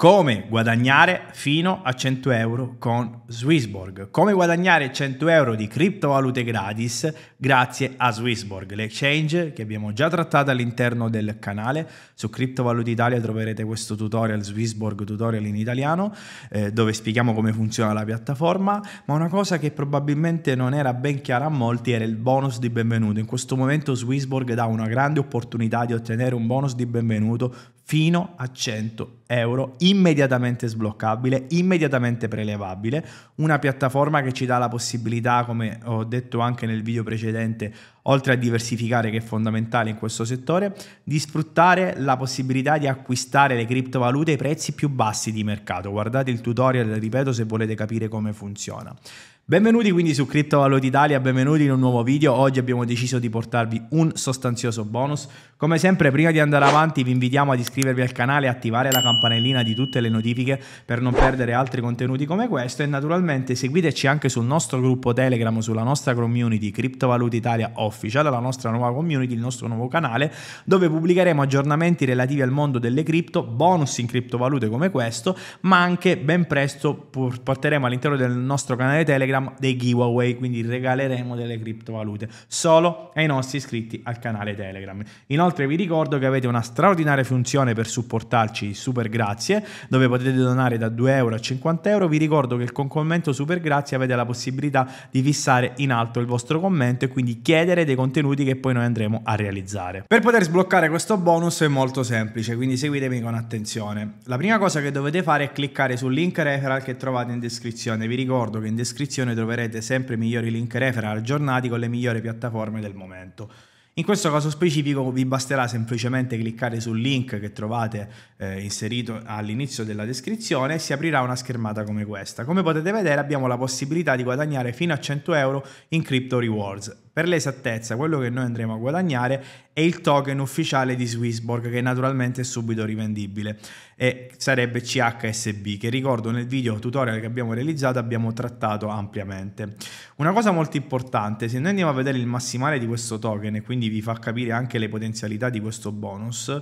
Come guadagnare fino a 100 euro con Swissborg? Come guadagnare 100 euro di criptovalute gratis grazie a Swissborg, l'exchange che abbiamo già trattato all'interno del canale. Su Criptovalute Italia troverete questo tutorial, Swissborg tutorial in italiano, eh, dove spieghiamo come funziona la piattaforma. Ma una cosa che probabilmente non era ben chiara a molti era il bonus di benvenuto. In questo momento Swissborg dà una grande opportunità di ottenere un bonus di benvenuto fino a 100 euro in immediatamente sbloccabile, immediatamente prelevabile, una piattaforma che ci dà la possibilità, come ho detto anche nel video precedente, oltre a diversificare che è fondamentale in questo settore, di sfruttare la possibilità di acquistare le criptovalute ai prezzi più bassi di mercato. Guardate il tutorial, ripeto, se volete capire come funziona. Benvenuti quindi su Criptovaluta Italia, benvenuti in un nuovo video. Oggi abbiamo deciso di portarvi un sostanzioso bonus. Come sempre, prima di andare avanti, vi invitiamo ad iscrivervi al canale e attivare la campanellina di tutte le notifiche per non perdere altri contenuti come questo. E naturalmente seguiteci anche sul nostro gruppo Telegram, sulla nostra community Criptovaluta Italia Official Official, la nostra nuova community, il nostro nuovo canale, dove pubblicheremo aggiornamenti relativi al mondo delle cripto, bonus in criptovalute come questo, ma anche ben presto porteremo all'interno del nostro canale Telegram dei giveaway, quindi regaleremo delle criptovalute solo ai nostri iscritti al canale Telegram. Inoltre vi ricordo che avete una straordinaria funzione per supportarci, super grazie, dove potete donare da 2 euro a 50 euro. Vi ricordo che con commento super grazie avete la possibilità di fissare in alto il vostro commento e quindi chiedere scegliere dei contenuti che poi noi andremo a realizzare. Per poter sbloccare questo bonus è molto semplice, quindi seguitemi con attenzione. La prima cosa che dovete fare è cliccare sul link referral che trovate in descrizione. Vi ricordo che in descrizione troverete sempre i migliori link referral aggiornati con le migliori piattaforme del momento. In questo caso specifico vi basterà semplicemente cliccare sul link che trovate eh, inserito all'inizio della descrizione e si aprirà una schermata come questa. Come potete vedere abbiamo la possibilità di guadagnare fino a 100 euro in Crypto Rewards. Per l'esattezza, quello che noi andremo a guadagnare è il token ufficiale di Swissborg, che naturalmente è subito rivendibile, e sarebbe CHSB, che ricordo nel video tutorial che abbiamo realizzato abbiamo trattato ampiamente. Una cosa molto importante, se noi andiamo a vedere il massimale di questo token, e quindi vi fa capire anche le potenzialità di questo bonus,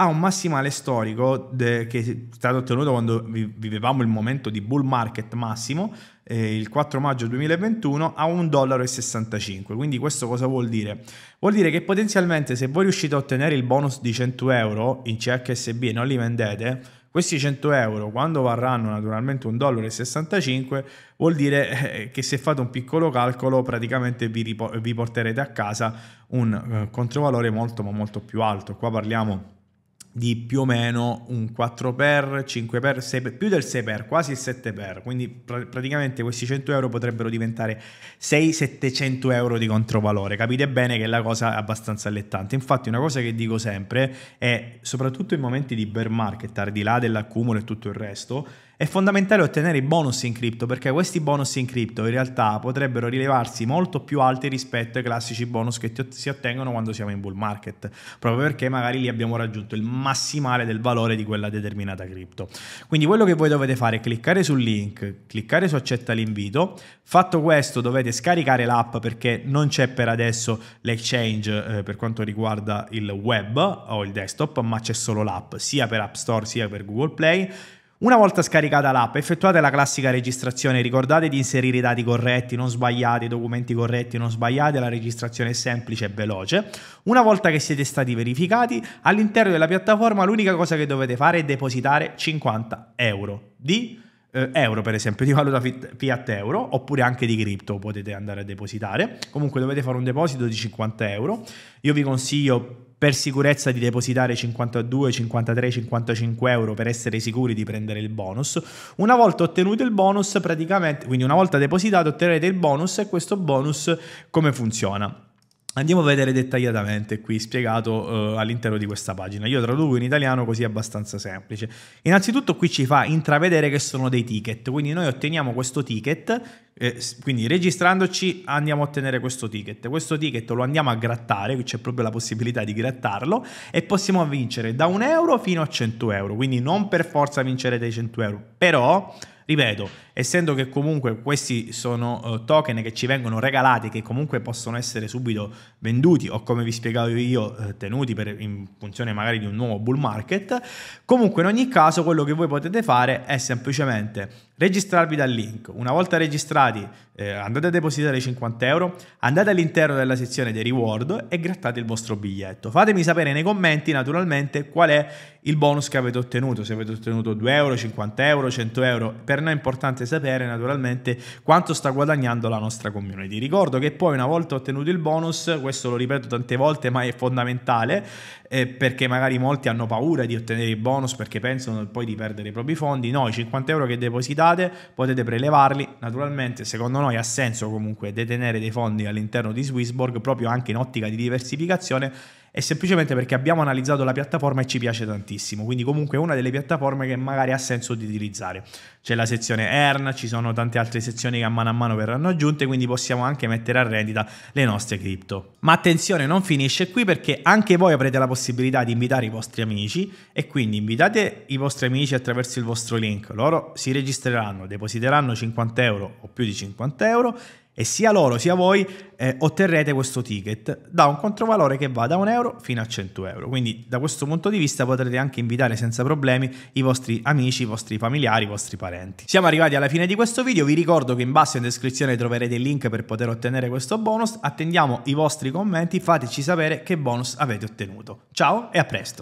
ha un massimale storico de, che è stato ottenuto quando vivevamo il momento di bull market massimo, eh, il 4 maggio 2021, a 1,65 dollari. Quindi questo cosa vuol dire? Vuol dire che potenzialmente se voi riuscite a ottenere il bonus di 100 euro in CHSB e non li vendete, questi 100 euro quando varranno naturalmente 1,65 dollari vuol dire eh, che se fate un piccolo calcolo praticamente vi, ripor- vi porterete a casa un eh, controvalore molto ma molto più alto. Qua parliamo di più o meno un 4x, 5x, 6x, più del 6x, quasi il 7x, quindi pr- praticamente questi 100 euro potrebbero diventare 6-700 euro di controvalore, capite bene che la cosa è abbastanza allettante, infatti una cosa che dico sempre è, soprattutto in momenti di bear market, al di là dell'accumulo e tutto il resto, è fondamentale ottenere i bonus in cripto perché questi bonus in cripto in realtà potrebbero rilevarsi molto più alti rispetto ai classici bonus che ot- si ottengono quando siamo in bull market, proprio perché magari lì abbiamo raggiunto il massimo massimale del valore di quella determinata cripto. Quindi quello che voi dovete fare è cliccare sul link, cliccare su accetta l'invito. Fatto questo dovete scaricare l'app perché non c'è per adesso l'exchange eh, per quanto riguarda il web o il desktop, ma c'è solo l'app sia per App Store sia per Google Play. Una volta scaricata l'app, effettuate la classica registrazione, ricordate di inserire i dati corretti, non sbagliati, i documenti corretti, non sbagliati, la registrazione è semplice e veloce. Una volta che siete stati verificati, all'interno della piattaforma l'unica cosa che dovete fare è depositare 50 euro di eh, euro per esempio di valuta fiat euro oppure anche di cripto potete andare a depositare comunque dovete fare un deposito di 50 euro io vi consiglio per sicurezza di depositare 52, 53, 55 euro per essere sicuri di prendere il bonus. Una volta ottenuto il bonus, praticamente, quindi una volta depositato otterrete il bonus e questo bonus come funziona? Andiamo a vedere dettagliatamente qui spiegato uh, all'interno di questa pagina. Io traduco in italiano così è abbastanza semplice. Innanzitutto qui ci fa intravedere che sono dei ticket, quindi noi otteniamo questo ticket quindi registrandoci andiamo a ottenere questo ticket. Questo ticket lo andiamo a grattare, qui c'è proprio la possibilità di grattarlo e possiamo vincere da 1 euro fino a 100 euro. Quindi non per forza vincere dei 100 euro, però ripeto, essendo che comunque questi sono eh, token che ci vengono regalati, che comunque possono essere subito venduti o come vi spiegavo io, eh, tenuti per, in funzione magari di un nuovo bull market, comunque in ogni caso quello che voi potete fare è semplicemente registrarvi dal link. Una volta registrati risultati, eh, andate a depositare 50 euro, andate all'interno della sezione dei reward e grattate il vostro biglietto. Fatemi sapere nei commenti naturalmente qual è il bonus che avete ottenuto, se avete ottenuto 2 euro, 50 euro, 100 euro. Per noi è importante sapere naturalmente quanto sta guadagnando la nostra community. Ricordo che poi una volta ottenuto il bonus, questo lo ripeto tante volte ma è fondamentale eh, perché magari molti hanno paura di ottenere il bonus perché pensano poi di perdere i propri fondi. No, i 50 euro che depositate potete prelevarli. Naturalmente secondo noi ha senso comunque detenere dei fondi all'interno di Swissborg proprio anche in ottica di diversificazione è semplicemente perché abbiamo analizzato la piattaforma e ci piace tantissimo, quindi comunque è una delle piattaforme che magari ha senso di utilizzare. C'è la sezione Earn, ci sono tante altre sezioni che a mano a mano verranno aggiunte, quindi possiamo anche mettere a rendita le nostre cripto. Ma attenzione, non finisce qui perché anche voi avrete la possibilità di invitare i vostri amici e quindi invitate i vostri amici attraverso il vostro link, loro si registreranno, depositeranno 50 euro o più di 50 euro e sia loro sia voi eh, otterrete questo ticket da un controvalore che va da 1 euro fino a 100 euro. Quindi da questo punto di vista potrete anche invitare senza problemi i vostri amici, i vostri familiari, i vostri parenti. Siamo arrivati alla fine di questo video, vi ricordo che in basso in descrizione troverete il link per poter ottenere questo bonus, attendiamo i vostri commenti, fateci sapere che bonus avete ottenuto. Ciao e a presto!